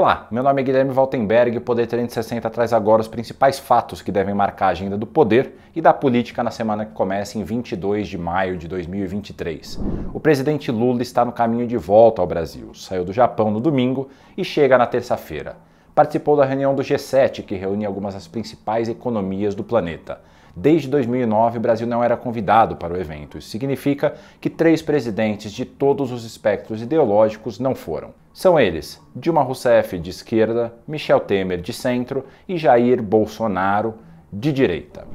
Olá, meu nome é Guilherme Valtenberg e o Poder 360 traz agora os principais fatos que devem marcar a agenda do poder e da política na semana que começa em 22 de maio de 2023. O presidente Lula está no caminho de volta ao Brasil, saiu do Japão no domingo e chega na terça-feira. Participou da reunião do G7, que reúne algumas das principais economias do planeta. Desde 2009, o Brasil não era convidado para o evento. Isso significa que três presidentes de todos os espectros ideológicos não foram. São eles Dilma Rousseff, de esquerda, Michel Temer, de centro, e Jair Bolsonaro, de direita.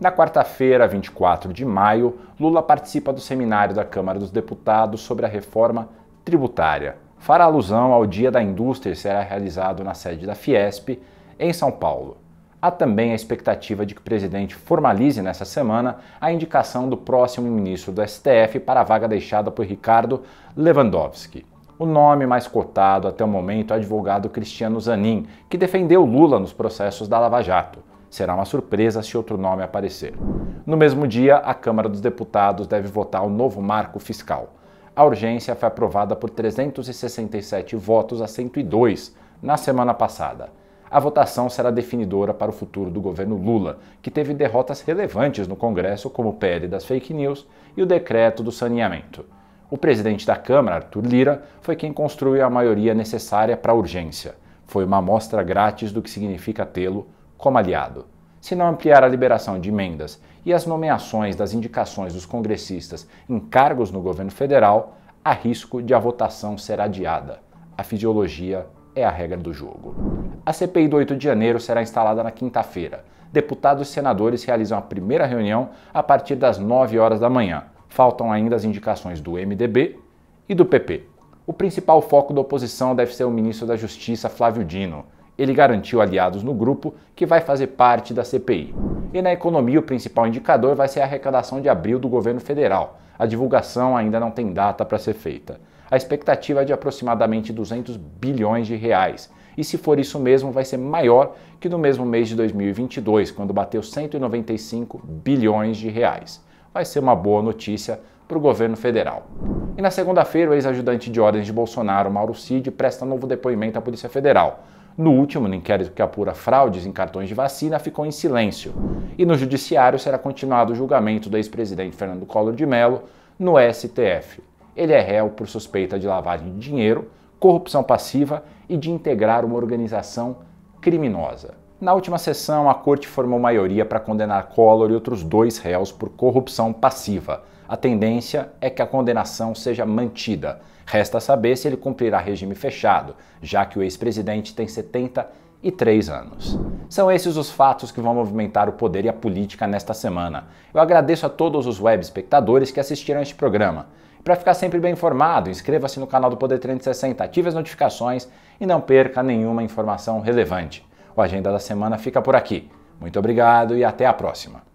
Na quarta-feira, 24 de maio, Lula participa do seminário da Câmara dos Deputados sobre a reforma tributária. Fará alusão ao Dia da Indústria e será realizado na sede da Fiesp, em São Paulo. Há também a expectativa de que o presidente formalize nessa semana a indicação do próximo ministro do STF para a vaga deixada por Ricardo Lewandowski. O nome mais cotado até o momento é o advogado Cristiano Zanin, que defendeu Lula nos processos da Lava Jato. Será uma surpresa se outro nome aparecer. No mesmo dia, a Câmara dos Deputados deve votar o novo marco fiscal. A urgência foi aprovada por 367 votos a 102 na semana passada a votação será definidora para o futuro do governo Lula, que teve derrotas relevantes no Congresso, como o PL das fake news e o decreto do saneamento. O presidente da Câmara, Arthur Lira, foi quem construiu a maioria necessária para a urgência. Foi uma amostra grátis do que significa tê-lo como aliado. Se não ampliar a liberação de emendas e as nomeações das indicações dos congressistas em cargos no governo federal, há risco de a votação ser adiada. A fisiologia é a regra do jogo. A CPI do 8 de janeiro será instalada na quinta-feira. Deputados e senadores realizam a primeira reunião a partir das 9 horas da manhã. Faltam ainda as indicações do MDB e do PP. O principal foco da oposição deve ser o ministro da Justiça, Flávio Dino. Ele garantiu aliados no grupo que vai fazer parte da CPI. E na economia, o principal indicador vai ser a arrecadação de abril do governo federal. A divulgação ainda não tem data para ser feita. A expectativa é de aproximadamente 200 bilhões de reais. E se for isso mesmo, vai ser maior que no mesmo mês de 2022, quando bateu 195 bilhões de reais. Vai ser uma boa notícia para o governo federal. E na segunda-feira, o ex-ajudante de ordens de Bolsonaro, Mauro Cid, presta novo depoimento à Polícia Federal. No último, no inquérito que apura fraudes em cartões de vacina, ficou em silêncio. E no judiciário será continuado o julgamento do ex-presidente Fernando Collor de Mello no STF ele é réu por suspeita de lavagem de dinheiro, corrupção passiva e de integrar uma organização criminosa. Na última sessão, a corte formou maioria para condenar Collor e outros dois réus por corrupção passiva. A tendência é que a condenação seja mantida. Resta saber se ele cumprirá regime fechado, já que o ex-presidente tem 73 anos. São esses os fatos que vão movimentar o poder e a política nesta semana. Eu agradeço a todos os web espectadores que assistiram a este programa. Para ficar sempre bem informado, inscreva-se no canal do Poder 360, ative as notificações e não perca nenhuma informação relevante. O Agenda da Semana fica por aqui. Muito obrigado e até a próxima.